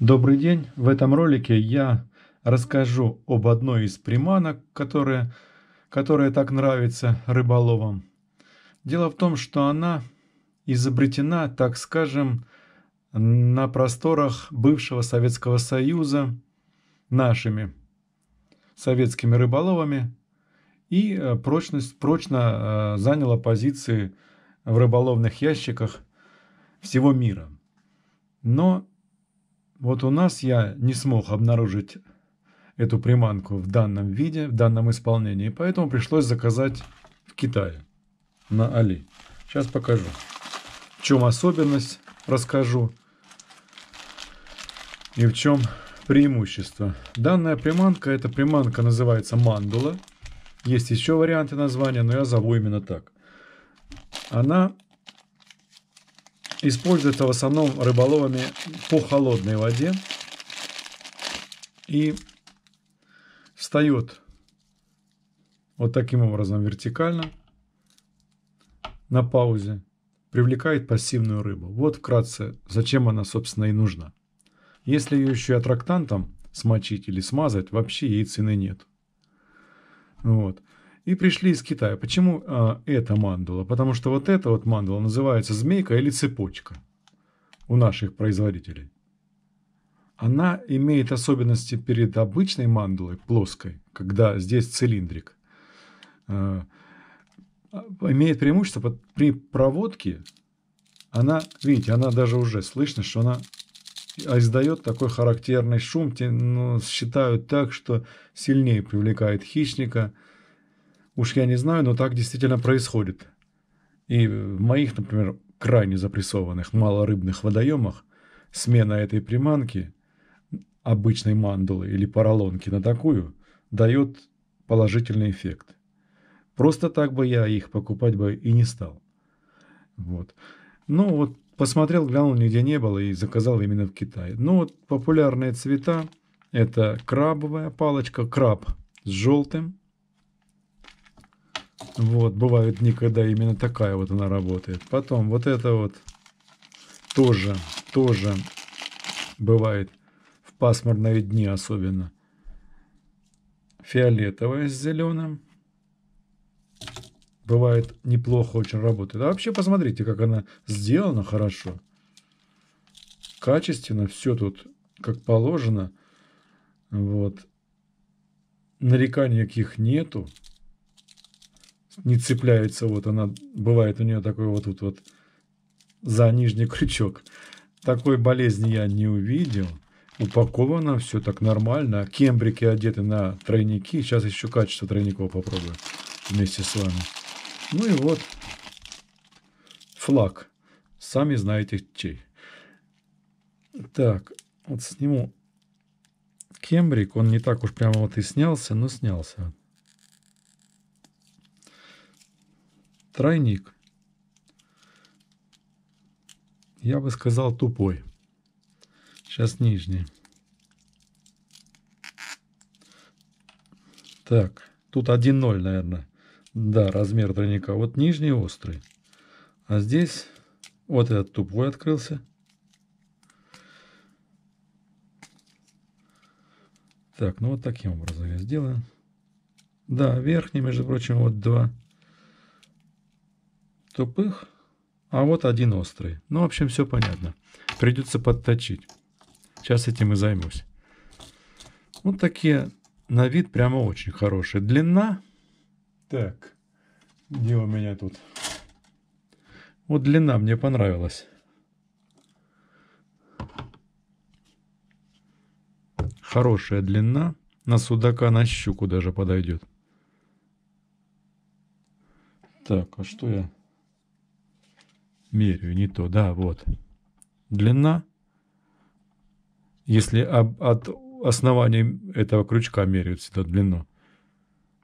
Добрый день! В этом ролике я расскажу об одной из приманок, которая, которая так нравится рыболовам. Дело в том, что она изобретена, так скажем, на просторах бывшего Советского Союза нашими советскими рыболовами и э, прочность, прочно э, заняла позиции в рыболовных ящиках всего мира. Но вот у нас я не смог обнаружить эту приманку в данном виде, в данном исполнении, поэтому пришлось заказать в Китае на Али. Сейчас покажу, в чем особенность, расскажу и в чем преимущество. Данная приманка, эта приманка называется мандула. Есть еще варианты названия, но я зову именно так. Она Используется в основном рыболовами по холодной воде. И встает вот таким образом вертикально на паузе, привлекает пассивную рыбу. Вот вкратце, зачем она, собственно, и нужна. Если ее еще и аттрактантом смочить или смазать, вообще ей цены нет. Вот и пришли из Китая. Почему а, это мандула? Потому что вот эта вот мандула называется змейка или цепочка у наших производителей. Она имеет особенности перед обычной мандулой, плоской, когда здесь цилиндрик. А, а имеет преимущество при проводке. Она, видите, она даже уже слышно, что она издает такой характерный шум, те, ну, считают так, что сильнее привлекает хищника – Уж я не знаю, но так действительно происходит. И в моих, например, крайне запрессованных малорыбных водоемах смена этой приманки, обычной мандулы или поролонки на такую, дает положительный эффект. Просто так бы я их покупать бы и не стал. Вот. Ну вот посмотрел, глянул, нигде не было и заказал именно в Китае. Ну вот популярные цвета это крабовая палочка, краб с желтым, вот, бывают дни, когда именно такая вот она работает. Потом вот это вот тоже, тоже бывает в пасмурные дни особенно. Фиолетовая с зеленым. Бывает неплохо очень работает. А вообще посмотрите, как она сделана хорошо. Качественно, все тут как положено. Вот. Нареканий каких нету не цепляется. Вот она, бывает у нее такой вот тут вот за нижний крючок. Такой болезни я не увидел. Упаковано все так нормально. Кембрики одеты на тройники. Сейчас еще качество тройников попробую вместе с вами. Ну и вот флаг. Сами знаете чей. Так, вот сниму кембрик. Он не так уж прямо вот и снялся, но снялся. тройник. Я бы сказал тупой. Сейчас нижний. Так, тут 1-0, наверное. Да, размер тройника. Вот нижний острый. А здесь вот этот тупой открылся. Так, ну вот таким образом я сделаю. Да, верхний, между прочим, вот два тупых, а вот один острый. Ну, в общем, все понятно. Придется подточить. Сейчас этим и займусь. Вот такие на вид прямо очень хорошие. Длина. Так, где у меня тут? Вот длина мне понравилась. Хорошая длина. На судака, на щуку даже подойдет. Так, а что я меряю, не то, да, вот. Длина, если об, от основания этого крючка меряют сюда длину,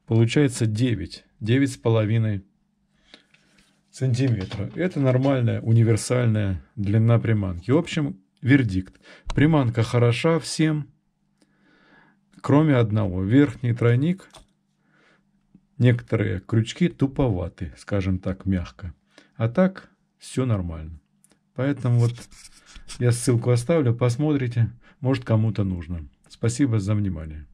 получается 9, 9 с половиной сантиметра. Это нормальная универсальная длина приманки. В общем, вердикт. Приманка хороша всем, кроме одного. Верхний тройник, некоторые крючки туповаты, скажем так, мягко. А так все нормально. Поэтому вот я ссылку оставлю, посмотрите, может кому-то нужно. Спасибо за внимание.